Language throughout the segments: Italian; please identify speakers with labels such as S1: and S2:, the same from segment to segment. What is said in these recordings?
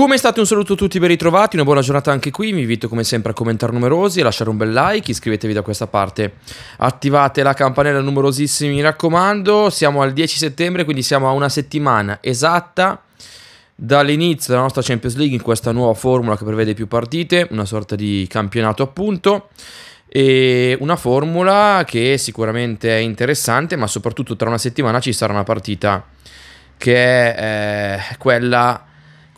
S1: Come state? Un saluto a tutti, ben ritrovati, una buona giornata anche qui, vi invito come sempre a commentare numerosi, a lasciare un bel like, iscrivetevi da questa parte, attivate la campanella numerosissimi, mi raccomando, siamo al 10 settembre, quindi siamo a una settimana esatta dall'inizio della nostra Champions League in questa nuova formula che prevede più partite, una sorta di campionato appunto e una formula che sicuramente è interessante, ma soprattutto tra una settimana ci sarà una partita che è eh, quella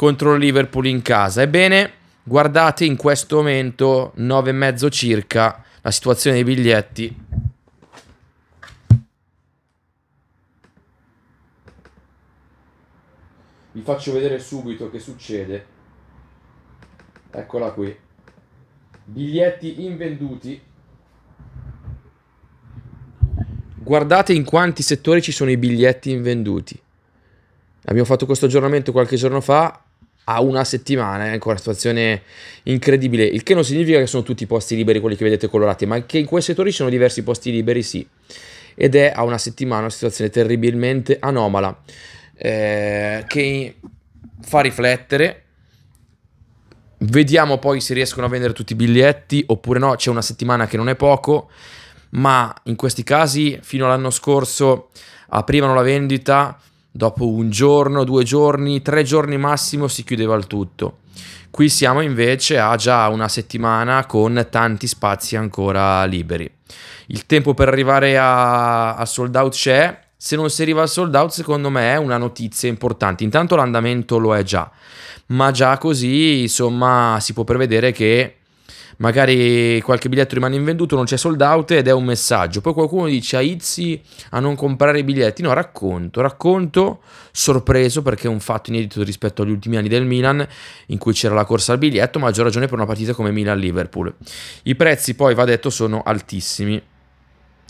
S1: contro Liverpool in casa. Ebbene, guardate in questo momento 9 e mezzo circa la situazione dei biglietti. Vi faccio vedere subito che succede. Eccola qui. Biglietti invenduti. Guardate in quanti settori ci sono i biglietti invenduti. Abbiamo fatto questo aggiornamento qualche giorno fa a una settimana è eh, ancora una situazione incredibile, il che non significa che sono tutti i posti liberi quelli che vedete colorati, ma che in quei settori ci sono diversi posti liberi, sì. Ed è a una settimana una situazione terribilmente anomala eh, che fa riflettere. Vediamo poi se riescono a vendere tutti i biglietti oppure no, c'è una settimana che non è poco, ma in questi casi fino all'anno scorso aprivano la vendita dopo un giorno, due giorni, tre giorni massimo si chiudeva il tutto. Qui siamo invece a già una settimana con tanti spazi ancora liberi. Il tempo per arrivare a, a sold out c'è. Se non si arriva al sold out, secondo me è una notizia importante. Intanto l'andamento lo è già, ma già così, insomma, si può prevedere che magari qualche biglietto rimane invenduto, non c'è sold out ed è un messaggio. Poi qualcuno dice a Izzy a non comprare i biglietti. No, racconto, racconto sorpreso perché è un fatto inedito rispetto agli ultimi anni del Milan in cui c'era la corsa al biglietto, maggior ragione per una partita come Milan-Liverpool. I prezzi poi, va detto, sono altissimi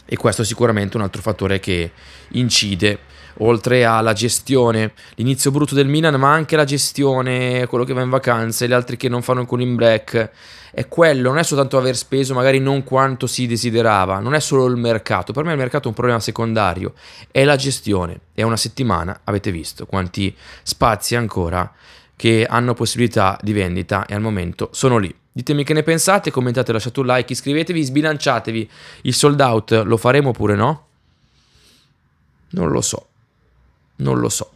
S1: e questo è sicuramente un altro fattore che incide oltre alla gestione, l'inizio brutto del Milan, ma anche la gestione, quello che va in vacanza, gli altri che non fanno alcun in break, è quello, non è soltanto aver speso magari non quanto si desiderava, non è solo il mercato, per me il mercato è un problema secondario, è la gestione, è una settimana, avete visto quanti spazi ancora che hanno possibilità di vendita e al momento sono lì. Ditemi che ne pensate, commentate, lasciate un like, iscrivetevi, sbilanciatevi. Il sold out lo faremo oppure no? Non lo so. Non lo so.